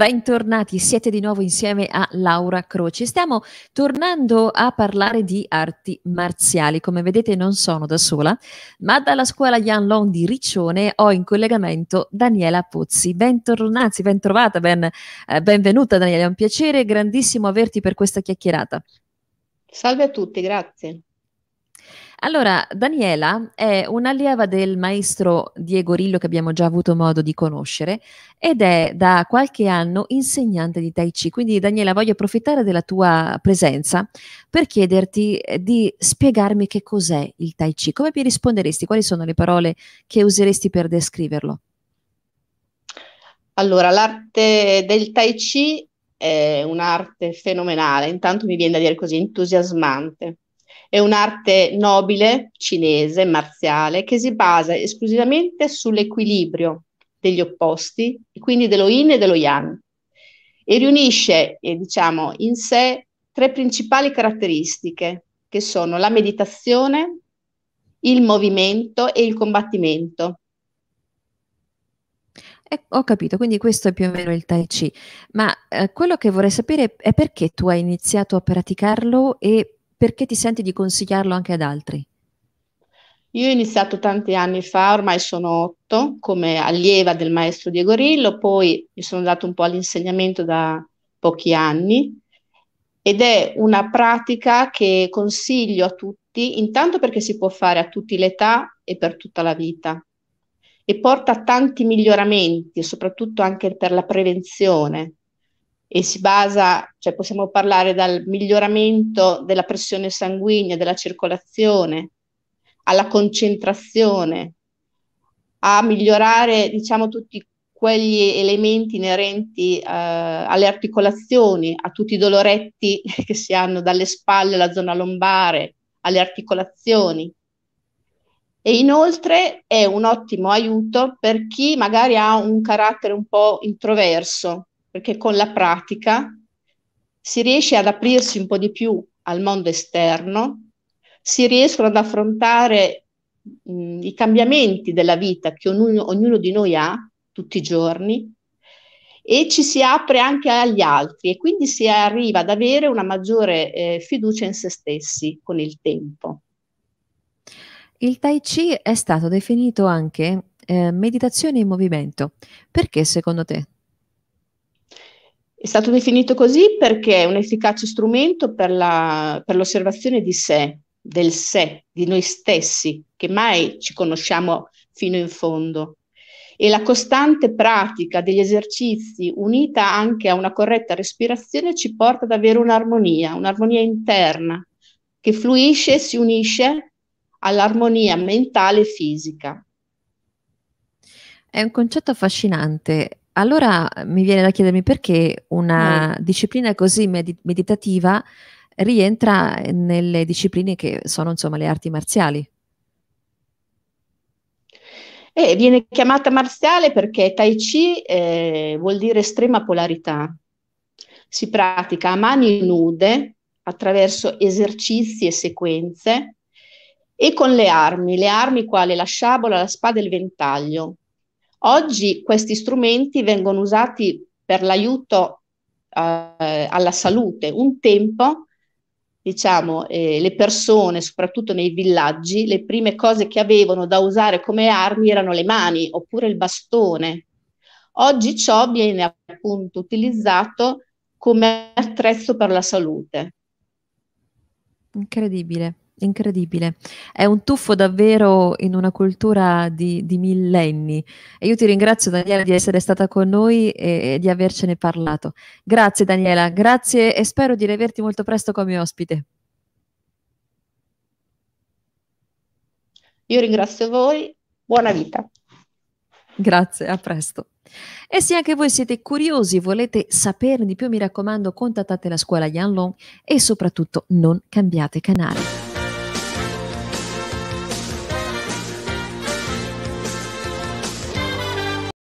Bentornati, siete di nuovo insieme a Laura Croci. Stiamo tornando a parlare di arti marziali. Come vedete non sono da sola, ma dalla scuola Yan Long di Riccione ho in collegamento Daniela Pozzi. Bentornati, bentrovata, ben, eh, benvenuta Daniela, è un piacere grandissimo averti per questa chiacchierata. Salve a tutti, grazie. Allora, Daniela è un'allieva del maestro Diego Rillo che abbiamo già avuto modo di conoscere ed è da qualche anno insegnante di Tai Chi. Quindi Daniela, voglio approfittare della tua presenza per chiederti eh, di spiegarmi che cos'è il Tai Chi. Come mi risponderesti? Quali sono le parole che useresti per descriverlo? Allora, l'arte del Tai Chi è un'arte fenomenale, intanto mi viene da dire così entusiasmante è un'arte nobile, cinese, marziale, che si basa esclusivamente sull'equilibrio degli opposti, quindi dello yin e dello yang, e riunisce, eh, diciamo, in sé tre principali caratteristiche, che sono la meditazione, il movimento e il combattimento. Eh, ho capito, quindi questo è più o meno il Tai Chi, ma eh, quello che vorrei sapere è perché tu hai iniziato a praticarlo e perché ti senti di consigliarlo anche ad altri? Io ho iniziato tanti anni fa, ormai sono otto, come allieva del maestro Diego Rillo, poi mi sono dato un po' all'insegnamento da pochi anni ed è una pratica che consiglio a tutti, intanto perché si può fare a tutte le età e per tutta la vita e porta tanti miglioramenti, soprattutto anche per la prevenzione e si basa, cioè possiamo parlare dal miglioramento della pressione sanguigna, della circolazione, alla concentrazione, a migliorare diciamo tutti quegli elementi inerenti eh, alle articolazioni, a tutti i doloretti che si hanno dalle spalle alla zona lombare, alle articolazioni. E inoltre è un ottimo aiuto per chi magari ha un carattere un po' introverso, perché con la pratica si riesce ad aprirsi un po' di più al mondo esterno, si riescono ad affrontare mh, i cambiamenti della vita che ognuno, ognuno di noi ha tutti i giorni e ci si apre anche agli altri e quindi si arriva ad avere una maggiore eh, fiducia in se stessi con il tempo. Il Tai Chi è stato definito anche eh, meditazione in movimento. Perché secondo te? È stato definito così perché è un efficace strumento per, la, per l'osservazione di sé, del sé, di noi stessi, che mai ci conosciamo fino in fondo. E la costante pratica degli esercizi, unita anche a una corretta respirazione, ci porta ad avere un'armonia, un'armonia interna, che fluisce e si unisce all'armonia mentale e fisica. È un concetto affascinante allora mi viene da chiedermi perché una mm. disciplina così med meditativa rientra nelle discipline che sono insomma le arti marziali. Eh, viene chiamata marziale perché Tai Chi eh, vuol dire estrema polarità. Si pratica a mani nude attraverso esercizi e sequenze e con le armi, le armi quali la sciabola, la spada e il ventaglio, Oggi questi strumenti vengono usati per l'aiuto eh, alla salute. Un tempo, diciamo, eh, le persone, soprattutto nei villaggi, le prime cose che avevano da usare come armi erano le mani oppure il bastone. Oggi ciò viene appunto utilizzato come attrezzo per la salute. Incredibile. Incredibile, è un tuffo davvero in una cultura di, di millenni e io ti ringrazio Daniela di essere stata con noi e, e, di avercene parlato. Grazie Daniela, grazie e spero di rivederti molto presto come ospite. Io ringrazio voi, buona vita. Grazie, a presto. E se anche voi siete curiosi, volete saperne di più, mi raccomando, contattate la scuola Yanlong e soprattutto non cambiate canale.